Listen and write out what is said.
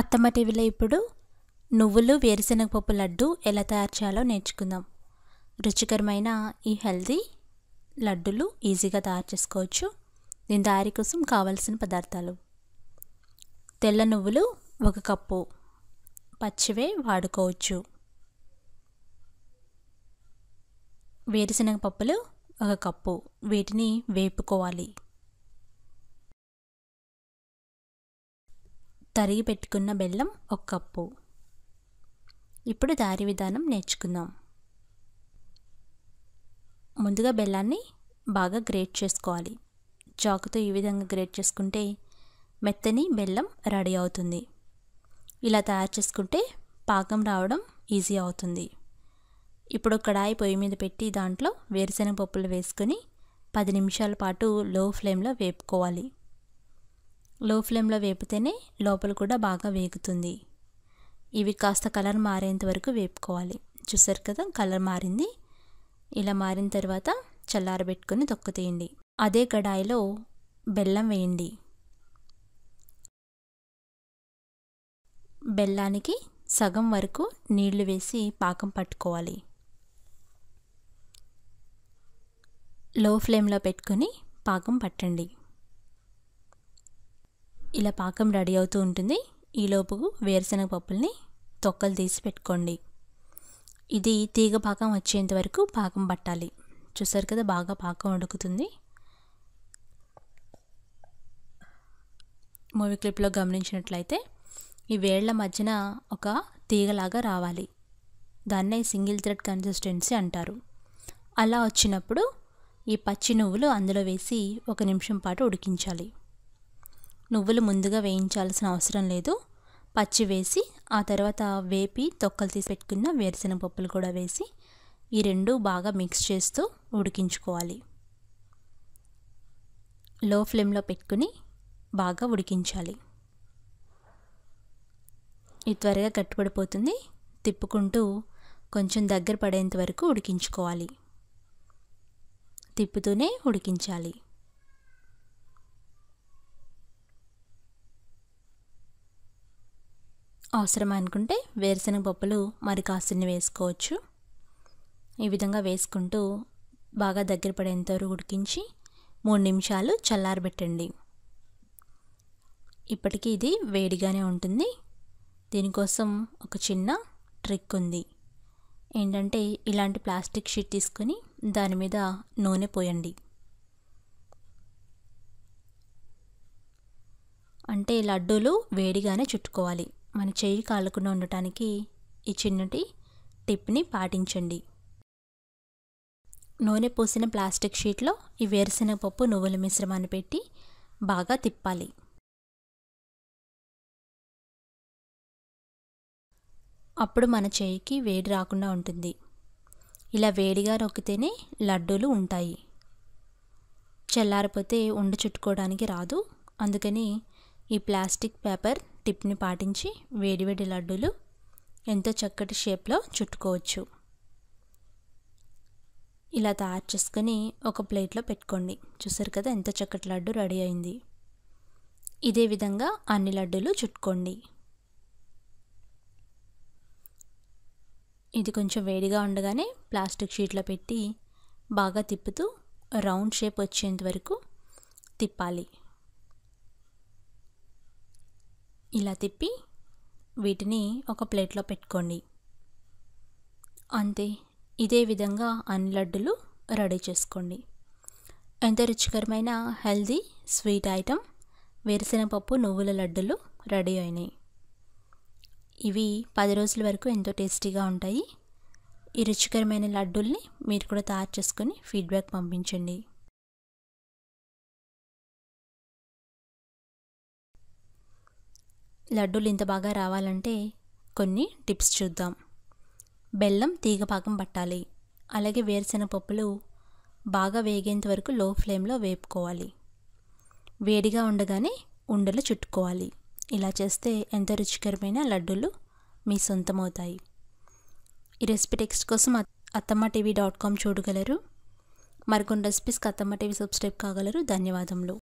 అత్తమ్మ టీవీలో ఇప్పుడు నువ్వులు వేరుశెనగ పప్పు లడ్డు ఎలా తయారు చేయాలో నేర్చుకుందాం రుచికరమైన ఈ హెల్దీ లడ్డులు ఈజీగా తయారు చేసుకోవచ్చు దీని తయారీ కోసం కావలసిన పదార్థాలు తెల్ల నువ్వులు ఒక కప్పు పచ్చివే వాడుకోవచ్చు వేరుశనగపప్పులు పప్పులు ఒక కప్పు వీటిని వేపుకోవాలి తరిగి పెట్టుకున్న బెల్లం ఒక కప్పు ఇప్పుడు తయారీ విధానం నేర్చుకుందాం ముందుగా బెల్లాన్ని బాగా గ్రేట్ చేసుకోవాలి చాకుతో ఈ విధంగా గ్రేట్ చేసుకుంటే మెత్తని బెల్లం రెడీ అవుతుంది ఇలా తయారు చేసుకుంటే పాకం రావడం ఈజీ అవుతుంది ఇప్పుడు కడాయి పొయ్యి మీద పెట్టి దాంట్లో వేరుశెనగ పప్పులు వేసుకొని పది నిమిషాల పాటు లో ఫ్లేమ్లో వేపుకోవాలి లో ఫ్లేమ్లో వేపితేనే లోపల కూడా బాగా వేగుతుంది ఇవి కాస్త కలర్ మారేంత వరకు వేపుకోవాలి చూసారు కదా కలర్ మారింది ఇలా మారిన తర్వాత చల్లారబెట్టుకొని తొక్క తీయండి అదే కడాయిలో బెల్లం వేయండి బెల్లానికి సగం వరకు నీళ్లు వేసి పాకం పట్టుకోవాలి లో ఫ్లేమ్లో పెట్టుకొని పాకం పట్టండి ఇలా పాకం రెడీ అవుతూ ఉంటుంది ఈలోపు వేరుశనగ పప్పుల్ని తొక్కలు తీసి పెట్టుకోండి ఇది తీగ పాకం వచ్చేంత వరకు పాకం పట్టాలి చూసారు కదా బాగా పాకం ఉడుకుతుంది మూవీ క్లిప్లో గమనించినట్లయితే ఈ వేళ్ల మధ్యన ఒక తీగలాగా రావాలి దాన్నే సింగిల్ థ్రెడ్ కన్సిస్టెన్సీ అంటారు అలా వచ్చినప్పుడు ఈ పచ్చి నువ్వులు అందులో వేసి ఒక నిమిషం పాటు ఉడికించాలి నువ్వులు ముందుగా వేయించాల్సిన అవసరం లేదు పచ్చి వేసి ఆ తర్వాత వేపి తొక్కలు తీసి పెట్టుకున్న వేరుశనగ పప్పులు కూడా వేసి ఈ రెండు బాగా మిక్స్ చేస్తూ ఉడికించుకోవాలి లో ఫ్లేమ్లో పెట్టుకుని బాగా ఉడికించాలి ఇది త్వరగా కట్టుబడిపోతుంది తిప్పుకుంటూ కొంచెం దగ్గర పడేంత వరకు ఉడికించుకోవాలి తిప్పుతూనే ఉడికించాలి అవసరం అనుకుంటే వేరుశనగ పప్పులు మరి కాసిన్ని వేసుకోవచ్చు ఈ విధంగా వేసుకుంటూ బాగా దగ్గర పడేంతవరకు ఉడికించి మూడు నిమిషాలు చల్లారబెట్టండి ఇప్పటికీ ఇది వేడిగానే ఉంటుంది దీనికోసం ఒక చిన్న ట్రిక్ ఉంది ఏంటంటే ఇలాంటి ప్లాస్టిక్ షీట్ తీసుకొని దాని మీద నూనె పోయండి అంటే లడ్డూలు వేడిగానే చుట్టుకోవాలి మన చేయి కాలకుండా ఉండటానికి ఈ చిన్నటి టిప్ని పాటించండి నూనె పోసిన ప్లాస్టిక్ షీట్లో ఈ వేరుశెనగ పప్పు నువ్వుల మిశ్రమాన్ని పెట్టి బాగా తిప్పాలి అప్పుడు మన చేయికి వేడి రాకుండా ఉంటుంది ఇలా వేడిగా నొక్కితేనే లడ్డూలు ఉంటాయి చల్లారిపోతే ఉండ చుట్టుకోవడానికి రాదు అందుకని ఈ ప్లాస్టిక్ పేపర్ టిప్ని పాటించి వేడివేడి లడ్డూలు ఎంతో చక్కటి షేప్లో చుట్టుకోవచ్చు ఇలా తయారు చేసుకొని ఒక ప్లేట్లో పెట్టుకోండి చూసారు కదా ఎంత చక్కటి లడ్డు రెడీ అయింది ఇదే విధంగా అన్ని లడ్డూలు చుట్టుకోండి ఇది కొంచెం వేడిగా ఉండగానే ప్లాస్టిక్ షీట్లో పెట్టి బాగా తిప్పుతూ రౌండ్ షేప్ వచ్చేంత వరకు తిప్పాలి ఇలా తిప్పి వీటిని ఒక ప్లేట్లో పెట్టుకోండి అంతే ఇదే విధంగా అన్ని లడ్డులు రెడీ చేసుకోండి ఎంత రుచికరమైన హెల్దీ స్వీట్ ఐటెం వేరుశెనగపప్పు నువ్వుల లడ్డులు రెడీ అయినాయి ఇవి పది రోజుల వరకు ఎంతో టేస్టీగా ఉంటాయి ఈ రుచికరమైన లడ్డూల్ని మీరు కూడా తయారు చేసుకొని ఫీడ్బ్యాక్ పంపించండి లడ్డూలు ఇంత బాగా రావాలంటే కొన్ని టిప్స్ చూద్దాం బెల్లం తీగపాకం పట్టాలి అలాగే వేరుశెనగ పప్పులు బాగా వేగేంత వరకు లో ఫ్లేమ్లో వేపుకోవాలి వేడిగా ఉండగానే ఉండలు చుట్టుకోవాలి ఇలా చేస్తే ఎంత రుచికరమైన లడ్డూలు మీ సొంతమవుతాయి ఈ రెసిపీ టెక్స్ట్ కోసం అత్తమ్మ టీవీ డాట్ కామ్ చూడగలరు మరికొన్ని రెసిపీస్కి అత్తమ్మ టీవీ సబ్స్క్రైబ్ కాగలరు ధన్యవాదములు